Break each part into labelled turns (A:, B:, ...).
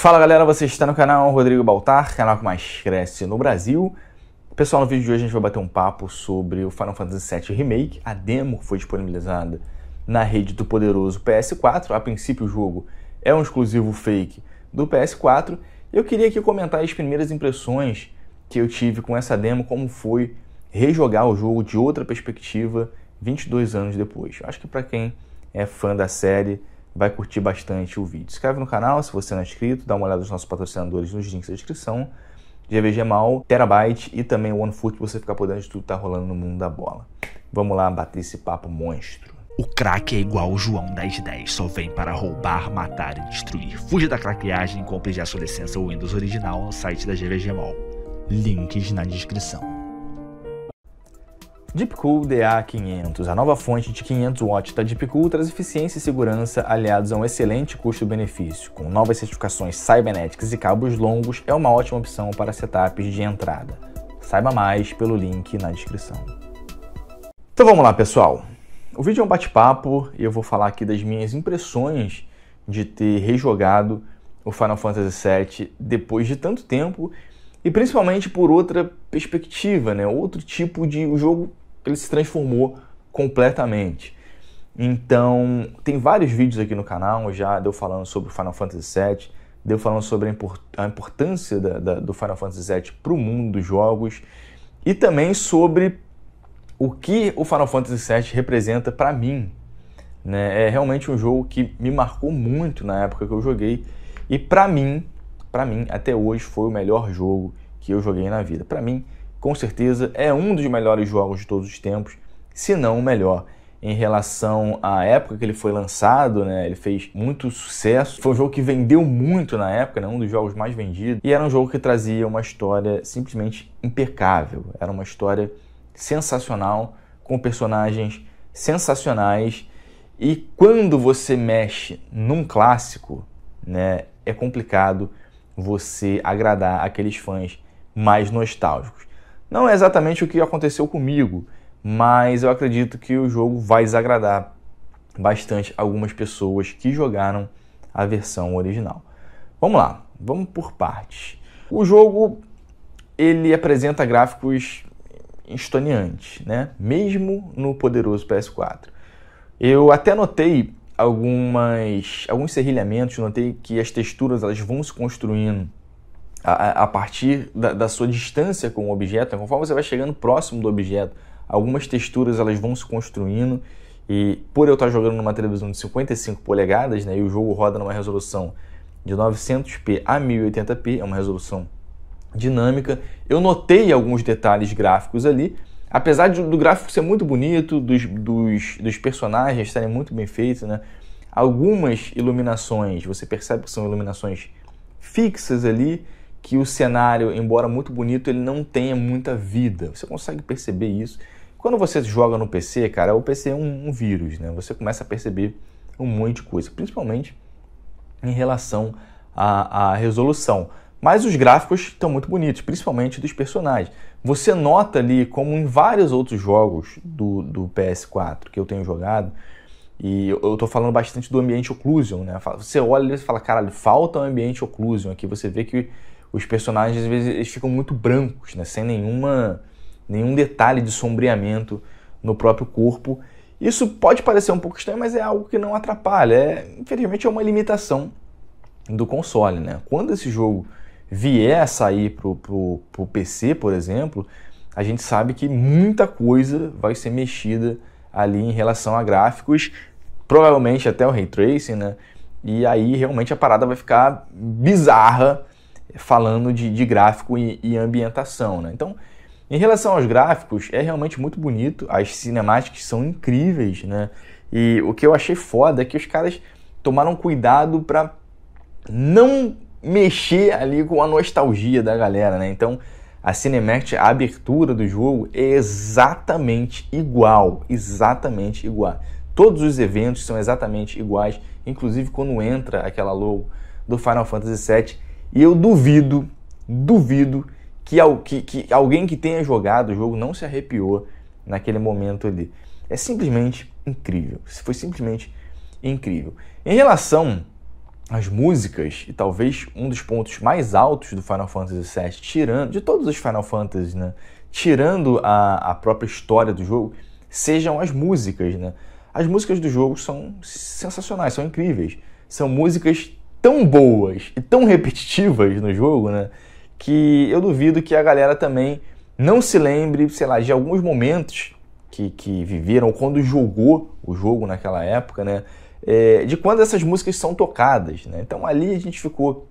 A: Fala galera, você está no canal Rodrigo Baltar, canal que mais cresce no Brasil. Pessoal, no vídeo de hoje a gente vai bater um papo sobre o Final Fantasy VII Remake. A demo foi disponibilizada na rede do poderoso PS4. A princípio, o jogo é um exclusivo fake do PS4. Eu queria aqui comentar as primeiras impressões que eu tive com essa demo, como foi rejogar o jogo de outra perspectiva 22 anos depois. Acho que para quem é fã da série vai curtir bastante o vídeo. Se inscreve no canal se você não é inscrito, dá uma olhada nos nossos patrocinadores nos links da descrição. GVG Mal, Terabyte e também o OneFoot para você ficar por dentro de tudo que está rolando no mundo da bola. Vamos lá bater esse papo monstro. O craque é igual o João das 10, só vem para roubar, matar e destruir. Fuja da craqueagem e compre já sua licença Windows original no site da GVG Mall. Links na descrição. Deepcool DA500, a nova fonte de 500 watts da Deepcool traz eficiência e segurança aliados a um excelente custo-benefício. Com novas certificações Cybernetics e cabos longos, é uma ótima opção para setups de entrada. Saiba mais pelo link na descrição. Então vamos lá, pessoal. O vídeo é um bate-papo e eu vou falar aqui das minhas impressões de ter rejogado o Final Fantasy VII depois de tanto tempo e principalmente por outra perspectiva, né? Outro tipo de o jogo ele se transformou completamente. Então, tem vários vídeos aqui no canal, já deu falando sobre o Final Fantasy VII, deu falando sobre a importância da, da, do Final Fantasy VII para o mundo dos jogos e também sobre o que o Final Fantasy VII representa para mim. Né? É realmente um jogo que me marcou muito na época que eu joguei e para mim, para mim até hoje foi o melhor jogo que eu joguei na vida. Para mim, com certeza é um dos melhores jogos de todos os tempos, se não o melhor. Em relação à época que ele foi lançado, né, ele fez muito sucesso. Foi um jogo que vendeu muito na época, né, um dos jogos mais vendidos. E era um jogo que trazia uma história simplesmente impecável. Era uma história sensacional, com personagens sensacionais. E quando você mexe num clássico, né, é complicado você agradar aqueles fãs mais nostálgicos. Não é exatamente o que aconteceu comigo, mas eu acredito que o jogo vai desagradar bastante algumas pessoas que jogaram a versão original. Vamos lá, vamos por partes. O jogo ele apresenta gráficos estoneantes, né? Mesmo no poderoso PS4. Eu até notei algumas alguns serrilhamentos, notei que as texturas elas vão se construindo a, a partir da, da, sua distância com o objeto, né? conforme você vai chegando próximo do objeto, algumas texturas elas vão se construindo e por eu estar jogando numa televisão de 55 polegadas, né, e o jogo roda numa resolução de 900p a 1080p, é uma resolução dinâmica, eu notei alguns detalhes gráficos ali, apesar de, do gráfico ser muito bonito, dos, dos, dos personagens estarem muito bem feitos, né, algumas iluminações, você percebe que são iluminações fixas ali, que o cenário, embora muito bonito, ele não tenha muita vida. Você consegue perceber isso. Quando você joga no PC, cara, o PC é um, um vírus, né? Você começa a perceber um monte de coisa, principalmente em relação à, à resolução. Mas os gráficos estão muito bonitos, principalmente dos personagens. Você nota ali, como em vários outros jogos do, do PS4 que eu tenho jogado, e eu estou falando bastante do ambiente occlusion, né? Você olha e fala, caralho, falta um ambiente occlusion aqui. Você vê que os personagens às vezes eles ficam muito brancos, né? sem nenhuma, nenhum detalhe de sombreamento no próprio corpo. Isso pode parecer um pouco estranho, mas é algo que não atrapalha. É, infelizmente é uma limitação do console. Né? Quando esse jogo vier a sair para o PC, por exemplo, a gente sabe que muita coisa vai ser mexida ali em relação a gráficos, provavelmente até o ray tracing, né? E aí realmente a parada vai ficar bizarra falando de, de gráfico e, e ambientação. Né? Então, em relação aos gráficos, é realmente muito bonito, as cinemáticas são incríveis, né? E o que eu achei foda é que os caras tomaram cuidado para não mexer ali com a nostalgia da galera, né? Então, a Cinematic, a abertura do jogo é exatamente igual, exatamente igual. Todos os eventos são exatamente iguais, inclusive quando entra aquela logo do Final Fantasy VII, e eu duvido, duvido que, que, que alguém que tenha jogado o jogo não se arrepiou naquele momento ali. É simplesmente incrível. Foi simplesmente incrível. Em relação às músicas, e talvez um dos pontos mais altos do Final Fantasy VII, tirando, de todos os Final Fantasies, né? Tirando a, a própria história do jogo, sejam as músicas, né? As músicas do jogo são sensacionais, são incríveis. São músicas tão boas e tão repetitivas no jogo, né? Que eu duvido que a galera também não se lembre, sei lá, de alguns momentos que, que viveram quando jogou o jogo naquela época, né? É, de quando essas músicas são tocadas, né? Então ali a gente ficou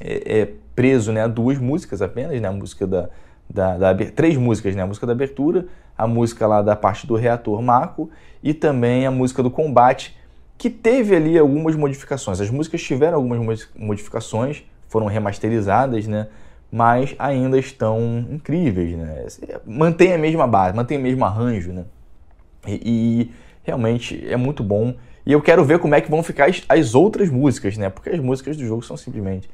A: é, é, preso né, a duas músicas apenas, né? A música da, da, da, três músicas, né? A música da abertura, a música lá da parte do reator Mako e também a música do combate que teve ali algumas modificações. As músicas tiveram algumas modificações, foram remasterizadas, né? Mas ainda estão incríveis, né? É, mantém a mesma base, mantém o mesmo arranjo, né? E, e realmente é muito bom. E eu quero ver como é que vão ficar as, as outras músicas, né? Porque as músicas do jogo são simplesmente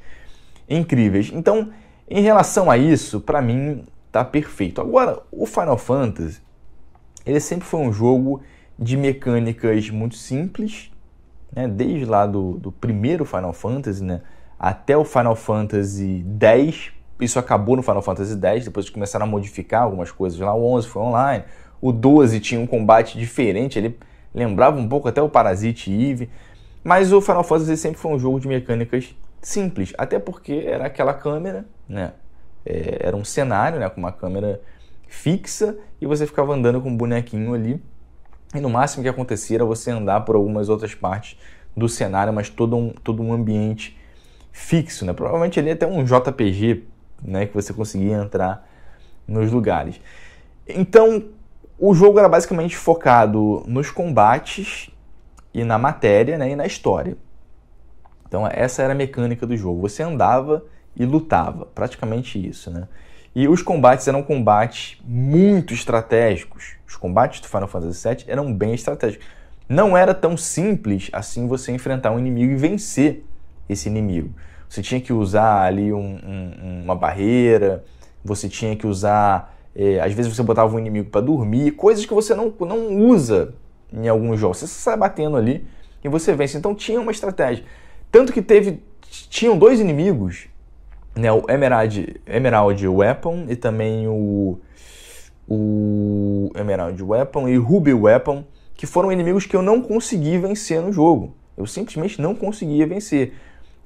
A: incríveis. Então, em relação a isso, para mim tá perfeito. Agora, o Final Fantasy, ele sempre foi um jogo de mecânicas muito simples, né? desde lá do, do primeiro Final Fantasy né? até o Final Fantasy X. Isso acabou no Final Fantasy X, depois começaram a modificar algumas coisas lá. O 11 foi online, o 12 tinha um combate diferente, ele lembrava um pouco até o Parasite Eve. Mas o Final Fantasy sempre foi um jogo de mecânicas simples, até porque era aquela câmera, né? É, era um cenário né? com uma câmera fixa e você ficava andando com um bonequinho ali e no máximo que acontecia era você andar por algumas outras partes do cenário, mas todo um, todo um ambiente fixo, né? Provavelmente ali até um JPG, né? Que você conseguia entrar nos lugares. Então, o jogo era basicamente focado nos combates e na matéria, né? E na história. Então, essa era a mecânica do jogo. Você andava e lutava, praticamente isso, né? E os combates eram combates muito estratégicos, os combates do Final Fantasy VII eram bem estratégicos. Não era tão simples assim você enfrentar um inimigo e vencer esse inimigo. Você tinha que usar ali um, um, uma barreira, você tinha que usar. É, às vezes você botava um inimigo para dormir, coisas que você não, não usa em alguns jogos. Você sai batendo ali e você vence. Então tinha uma estratégia. Tanto que teve. Tinham dois inimigos, né? O Emerald, Emerald Weapon e também o o Emerald Weapon e Ruby Weapon, que foram inimigos que eu não consegui vencer no jogo. Eu simplesmente não conseguia vencer.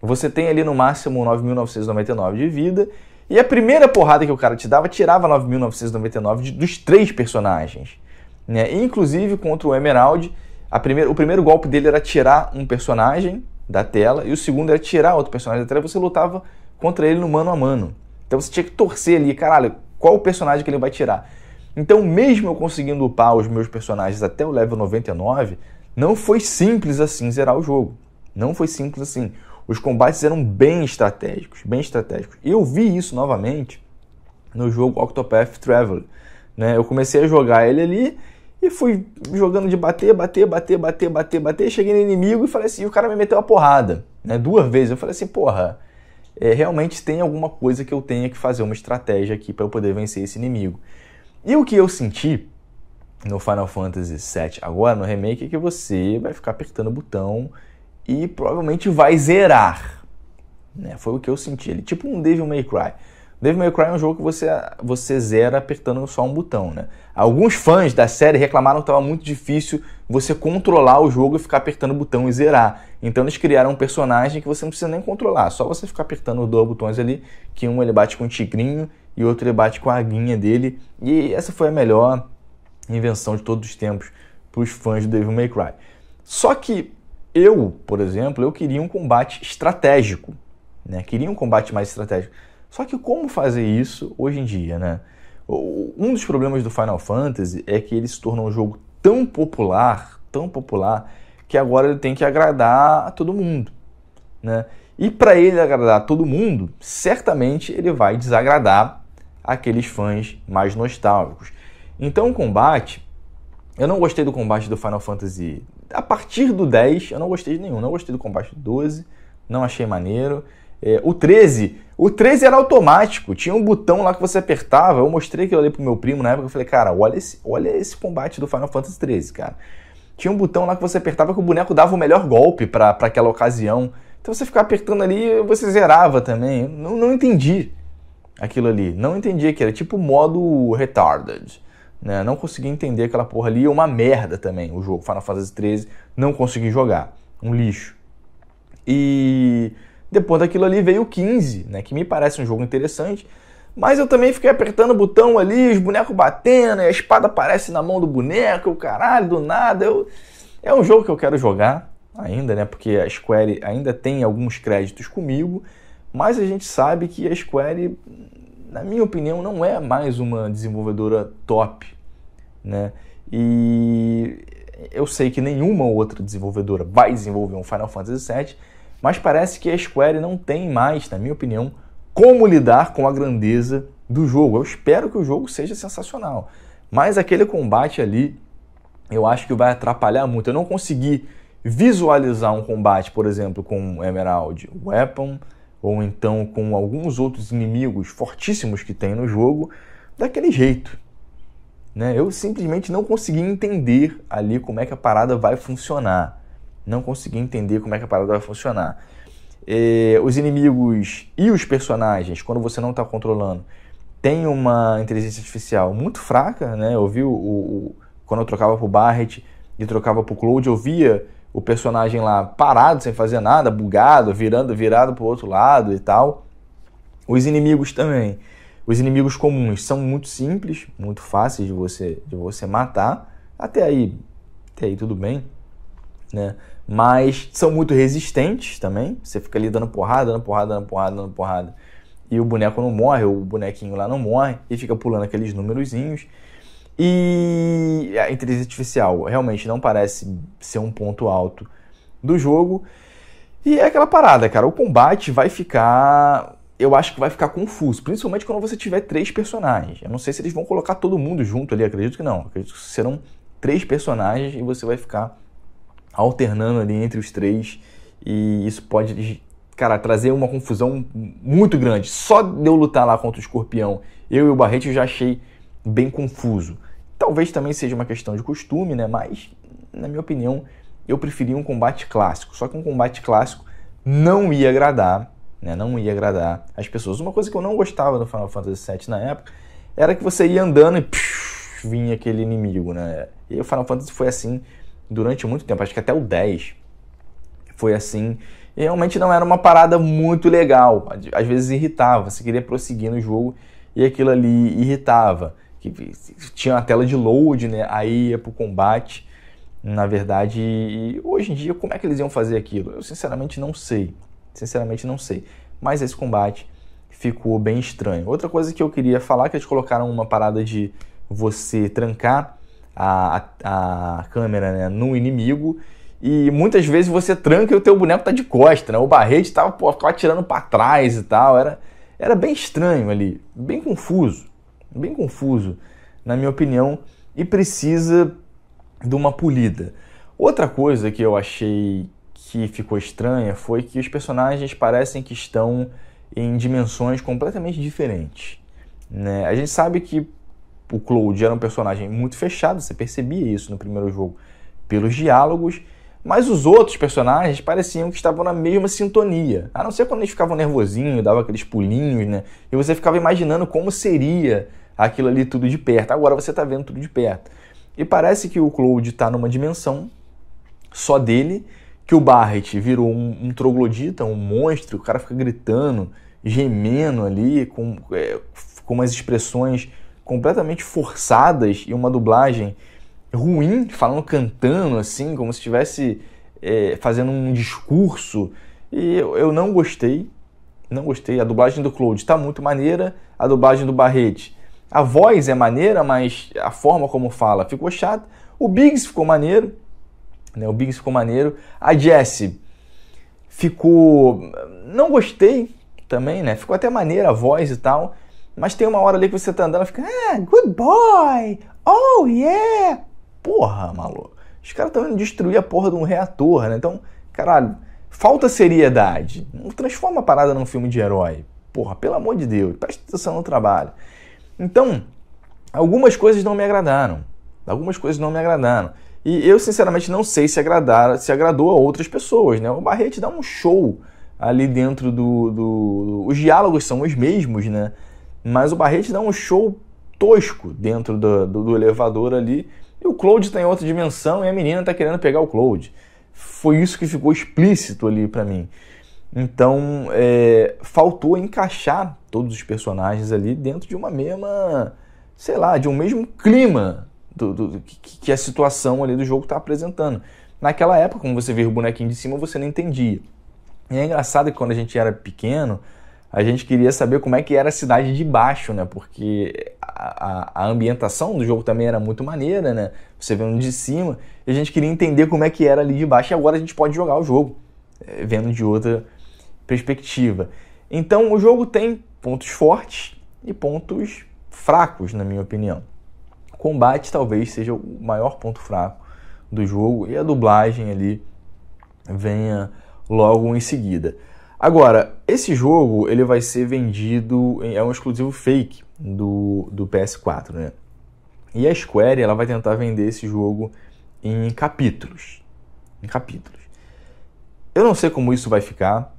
A: Você tem ali no máximo 9.999 de vida, e a primeira porrada que o cara te dava tirava 9.999 dos três personagens. Né? Inclusive contra o Emerald, primeira, o primeiro golpe dele era tirar um personagem da tela, e o segundo era tirar outro personagem da tela, e você lutava contra ele no mano a mano. Então você tinha que torcer ali, caralho, qual o personagem que ele vai tirar. Então, mesmo eu conseguindo upar os meus personagens até o level 99, não foi simples assim zerar o jogo. Não foi simples assim. Os combates eram bem estratégicos, bem estratégicos. E eu vi isso novamente no jogo Octopath Traveler. Né? Eu comecei a jogar ele ali e fui jogando de bater, bater, bater, bater, bater, bater. Cheguei no inimigo e falei assim, o cara me meteu uma porrada, né? Duas vezes. Eu falei assim, porra, é, realmente tem alguma coisa que eu tenha que fazer, uma estratégia aqui para eu poder vencer esse inimigo. E o que eu senti no Final Fantasy VII agora, no remake, é que você vai ficar apertando o botão e provavelmente vai zerar. Né? Foi o que eu senti. Ele, tipo um Devil May Cry. Devil May Cry é um jogo que você, você zera apertando só um botão, né? Alguns fãs da série reclamaram que estava muito difícil você controlar o jogo e ficar apertando o botão e zerar. Então eles criaram um personagem que você não precisa nem controlar, só você ficar apertando os dois botões ali, que um ele bate com o tigrinho e outro ele bate com a aguinha dele. E essa foi a melhor invenção de todos os tempos para os fãs do Devil May Cry. Só que eu, por exemplo, eu queria um combate estratégico, né? Queria um combate mais estratégico. Só que como fazer isso hoje em dia, né? Um dos problemas do Final Fantasy é que ele se tornou um jogo tão popular, tão popular, que agora ele tem que agradar a todo mundo, né? E para ele agradar a todo mundo, certamente ele vai desagradar aqueles fãs mais nostálgicos. Então o combate, eu não gostei do combate do Final Fantasy. A partir do 10, eu não gostei de nenhum. Não gostei do combate do 12, não achei maneiro. É, o 13 o 13 era automático, tinha um botão lá que você apertava. Eu mostrei aquilo ali pro meu primo na época. Eu falei, cara, olha esse, olha esse combate do Final Fantasy 13, cara. Tinha um botão lá que você apertava que o boneco dava o melhor golpe para aquela ocasião. Então você ficava apertando ali você zerava também. Não, não entendi aquilo ali. Não entendi que era tipo modo retarded. Né? Não consegui entender aquela porra ali. Uma merda também o jogo Final Fantasy 13. Não consegui jogar. Um lixo. E depois daquilo ali veio o 15, né? Que me parece um jogo interessante. Mas eu também fiquei apertando o botão ali, os bonecos batendo, né, a espada aparece na mão do boneco, o caralho, do nada. Eu... É um jogo que eu quero jogar ainda, né? Porque a Square ainda tem alguns créditos comigo, mas a gente sabe que a Square, na minha opinião, não é mais uma desenvolvedora top, né? E eu sei que nenhuma outra desenvolvedora vai desenvolver um Final Fantasy VII mas parece que a Square não tem mais, na minha opinião, como lidar com a grandeza do jogo. Eu espero que o jogo seja sensacional, mas aquele combate ali eu acho que vai atrapalhar muito. Eu não consegui visualizar um combate, por exemplo, com Emerald Weapon ou então com alguns outros inimigos fortíssimos que tem no jogo daquele jeito. Né? Eu simplesmente não consegui entender ali como é que a parada vai funcionar não conseguia entender como é que a parada vai funcionar. É, os inimigos e os personagens, quando você não está controlando, tem uma inteligência artificial muito fraca, né? Eu vi o, o quando eu trocava pro Barret e trocava pro Cloud, eu via o personagem lá parado, sem fazer nada, bugado, virando, virado pro outro lado e tal. Os inimigos também. Os inimigos comuns são muito simples, muito fáceis de você de você matar. Até aí, até aí tudo bem, né? mas são muito resistentes também. Você fica ali dando porrada, dando porrada, dando porrada, dando porrada. E o boneco não morre, o bonequinho lá não morre, e fica pulando aqueles númerozinhos. E a inteligência artificial realmente não parece ser um ponto alto do jogo. E é aquela parada, cara, o combate vai ficar. Eu acho que vai ficar confuso, principalmente quando você tiver três personagens. Eu não sei se eles vão colocar todo mundo junto ali, acredito que não. Acredito que serão três personagens e você vai ficar alternando ali entre os três e isso pode, cara, trazer uma confusão muito grande. Só de eu lutar lá contra o escorpião, eu e o Barrete, eu já achei bem confuso. Talvez também seja uma questão de costume, né? Mas, na minha opinião, eu preferia um combate clássico. Só que um combate clássico não ia agradar, né? Não ia agradar as pessoas. Uma coisa que eu não gostava do Final Fantasy VII na época era que você ia andando e psh, vinha aquele inimigo, né? E o Final Fantasy foi assim durante muito tempo, acho que até o 10 foi assim. E realmente não era uma parada muito legal. Às vezes irritava, você queria prosseguir no jogo e aquilo ali irritava. Tinha uma tela de load, né? Aí ia pro combate. Na verdade, hoje em dia, como é que eles iam fazer aquilo? Eu sinceramente não sei. Sinceramente não sei. Mas esse combate ficou bem estranho. Outra coisa que eu queria falar que eles colocaram uma parada de você trancar a, a câmera né, inimigo e muitas vezes você tranca e o teu boneco tá de costa, né? O barrete estava pô, atirando para trás e tal, era, era bem estranho ali, bem confuso, bem confuso, na minha opinião, e precisa de uma polida. Outra coisa que eu achei que ficou estranha foi que os personagens parecem que estão em dimensões completamente diferentes. Né? A gente sabe que o Cloud era um personagem muito fechado, você percebia isso no primeiro jogo pelos diálogos, mas os outros personagens pareciam que estavam na mesma sintonia. A não ser quando eles ficavam nervosinhos, davam aqueles pulinhos, né? E você ficava imaginando como seria aquilo ali tudo de perto. Agora você está vendo tudo de perto. E parece que o Cloud está numa dimensão só dele, que o Barret virou um, um troglodita, um monstro, o cara fica gritando, gemendo ali, com, é, com umas expressões completamente forçadas e uma dublagem ruim, falando cantando assim, como se estivesse é, fazendo um discurso. E eu, eu, não gostei, não gostei. A dublagem do Cloud está muito maneira, a dublagem do Barrete. A voz é maneira, mas a forma como fala ficou chata. O Biggs ficou maneiro, né? O Biggs ficou maneiro. A Jessie ficou. Não gostei também, né? Ficou até maneira a voz e tal, mas tem uma hora ali que você tá andando e fica, ah, good boy, oh yeah. Porra, maluco. Os caras estão indo destruir a porra de um reator, né? Então, caralho, falta seriedade. Não transforma a parada num filme de herói. Porra, pelo amor de Deus, presta atenção no trabalho. Então, algumas coisas não me agradaram. Algumas coisas não me agradaram. E eu, sinceramente, não sei se, agradar, se agradou a outras pessoas, né? O Barrete dá um show ali dentro do, do... Os diálogos são os mesmos, né? Mas o Barrete dá um show tosco dentro do, do, do elevador ali. E o Cloud está em outra dimensão e a menina está querendo pegar o Cloud. Foi isso que ficou explícito ali para mim. Então, é, faltou encaixar todos os personagens ali dentro de uma mesma, sei lá, de um mesmo clima do, do, do que, que, a situação ali do jogo está apresentando. Naquela época, como você vê o bonequinho de cima, você não entendia. E é engraçado que quando a gente era pequeno, a gente queria saber como é que era a cidade de baixo, né? Porque a, a, a ambientação do jogo também era muito maneira, né? Você vendo de cima, e a gente queria entender como é que era ali de baixo, e agora a gente pode jogar o jogo, eh, vendo de outra perspectiva. Então o jogo tem pontos fortes e pontos fracos, na minha opinião. O combate talvez seja o maior ponto fraco do jogo e a dublagem ali venha logo em seguida. Agora, esse jogo ele vai ser vendido, é um exclusivo fake do, do PS4, né? E a Square ela vai tentar vender esse jogo em capítulos, em capítulos. Eu não sei como isso vai ficar,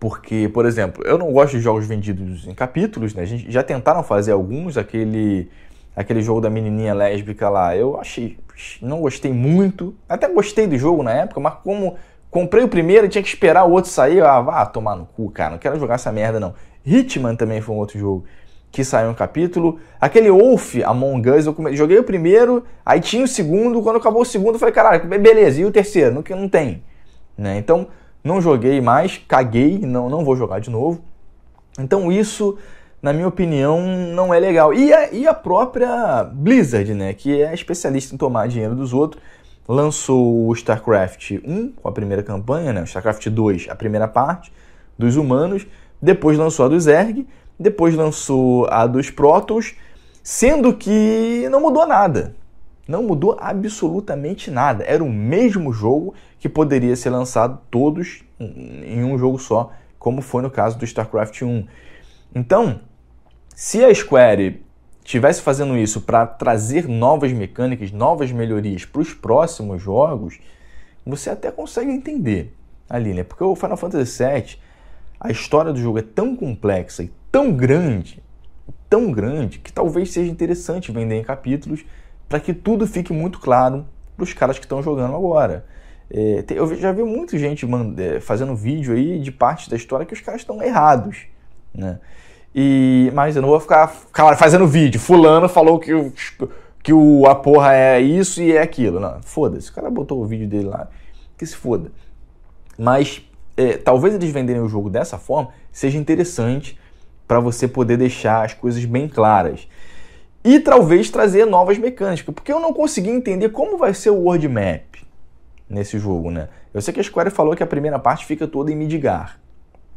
A: porque, por exemplo, eu não gosto de jogos vendidos em capítulos, né? A gente já tentaram fazer alguns, aquele aquele jogo da menininha lésbica lá, eu achei, não gostei muito. Até gostei do jogo na época, mas como Comprei o primeiro tinha que esperar o outro sair. Ah, vá tomar no cu, cara. Não quero jogar essa merda, não. Hitman também foi um outro jogo que saiu um capítulo. Aquele Wolf Among Us, eu joguei o primeiro, aí tinha o segundo. Quando acabou o segundo, eu falei, caralho, beleza. E o terceiro? Não, não tem. Né? Então, não joguei mais, caguei, não, não vou jogar de novo. Então, isso, na minha opinião, não é legal. E a, e a própria Blizzard, né? Que é especialista em tomar dinheiro dos outros lançou o StarCraft 1, com a primeira campanha, né? o StarCraft 2, a primeira parte, dos humanos, depois lançou a dos Zerg, depois lançou a dos Protoss, sendo que não mudou nada. Não mudou absolutamente nada. Era o mesmo jogo que poderia ser lançado todos em um jogo só, como foi no caso do StarCraft 1. Então, se a Square estivesse fazendo isso para trazer novas mecânicas, novas melhorias para os próximos jogos, você até consegue entender ali, né? Porque o Final Fantasy VII, a história do jogo é tão complexa e tão grande, tão grande, que talvez seja interessante vender em capítulos para que tudo fique muito claro para os caras que estão jogando agora. É, eu já vi muita gente é, fazendo vídeo aí de parte da história que os caras estão errados, né? E, mas eu não vou ficar cara, fazendo vídeo. Fulano falou que, que o, a porra é isso e é aquilo. Não, foda-se. O cara botou o vídeo dele lá. Que se foda. Mas é, talvez eles venderem o jogo dessa forma seja interessante para você poder deixar as coisas bem claras. E talvez trazer novas mecânicas. Porque eu não consegui entender como vai ser o world map nesse jogo, né? Eu sei que a Square falou que a primeira parte fica toda em Midgar.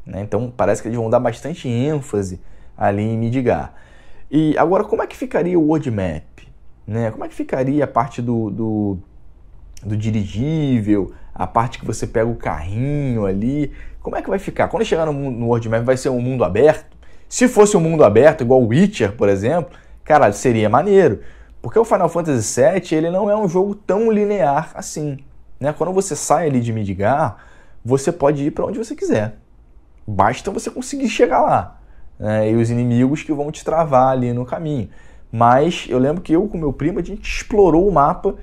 A: Né? Então parece que eles vão dar bastante ênfase ali em Midgar. E agora, como é que ficaria o world map? Né? Como é que ficaria a parte do, do, do dirigível, a parte que você pega o carrinho ali? Como é que vai ficar? Quando chegar no, no world map, vai ser um mundo aberto? Se fosse um mundo aberto, igual o Witcher, por exemplo, cara seria maneiro. Porque o Final Fantasy VII ele não é um jogo tão linear assim. Né? Quando você sai ali de Midgar, você pode ir para onde você quiser. Basta você conseguir chegar lá. Né? E os inimigos que vão te travar ali no caminho. Mas eu lembro que eu com meu primo, a gente explorou o mapa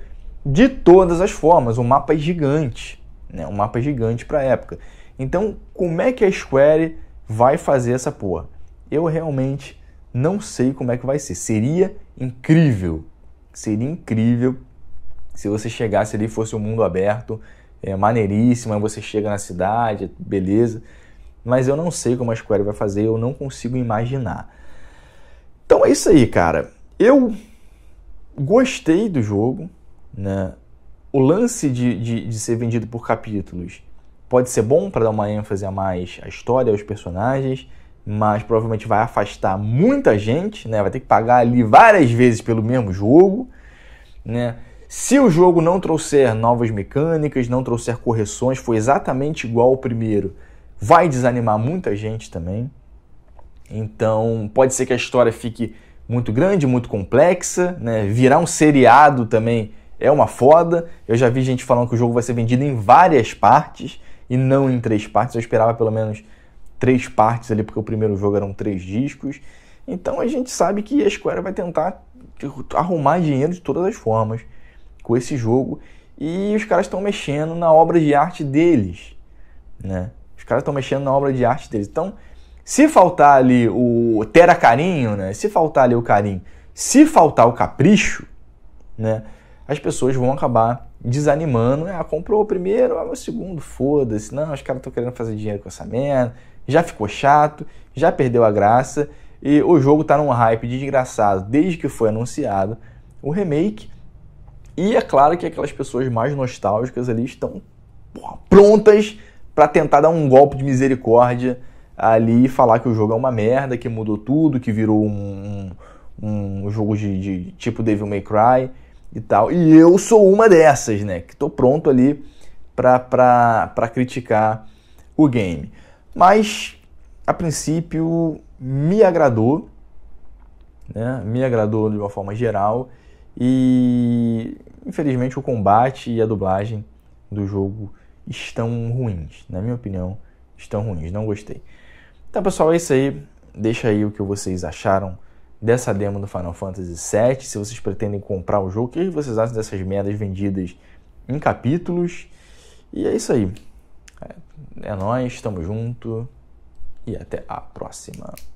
A: de todas as formas. O mapa é gigante. Né? Um mapa gigante para a época. Então, como é que a Square vai fazer essa porra? Eu realmente não sei como é que vai ser. Seria incrível. Seria incrível se você chegasse ali e fosse um mundo aberto, é maneiríssimo, aí você chega na cidade, beleza mas eu não sei como a Square vai fazer, eu não consigo imaginar. Então é isso aí, cara. Eu gostei do jogo, né? O lance de, de, de ser vendido por capítulos pode ser bom para dar uma ênfase a mais à história, aos personagens, mas provavelmente vai afastar muita gente, né? Vai ter que pagar ali várias vezes pelo mesmo jogo, né? Se o jogo não trouxer novas mecânicas, não trouxer correções, foi exatamente igual ao primeiro vai desanimar muita gente também. Então, pode ser que a história fique muito grande, muito complexa, né? Virar um seriado também é uma foda. Eu já vi gente falando que o jogo vai ser vendido em várias partes e não em três partes. Eu esperava pelo menos três partes ali, porque o primeiro jogo eram três discos. Então a gente sabe que a Square vai tentar arrumar dinheiro de todas as formas com esse jogo. E os caras estão mexendo na obra de arte deles, né? caras estão mexendo na obra de arte deles. Então, se faltar ali o a carinho, né? Se faltar ali o carinho, se faltar o capricho, né? As pessoas vão acabar desanimando. Né, ah, comprou o primeiro, ah, o segundo, foda-se. Não, os caras estão querendo fazer dinheiro com essa merda. Já ficou chato, já perdeu a graça. E o jogo está num hype desgraçado desde que foi anunciado o remake. E é claro que aquelas pessoas mais nostálgicas ali estão porra, prontas para tentar dar um golpe de misericórdia ali e falar que o jogo é uma merda, que mudou tudo, que virou um, um, um jogo de, de, tipo Devil May Cry e tal. E eu sou uma dessas, né? Que tô pronto ali para criticar o game. Mas, a princípio, me agradou, né? Me agradou de uma forma geral e, infelizmente, o combate e a dublagem do jogo estão ruins. Na minha opinião, estão ruins. Não gostei. Tá, pessoal, é isso aí. Deixa aí o que vocês acharam dessa demo do Final Fantasy VII. Se vocês pretendem comprar o jogo, o que vocês acham dessas merdas vendidas em capítulos? E é isso aí. É, é nós, tamo junto e até a próxima.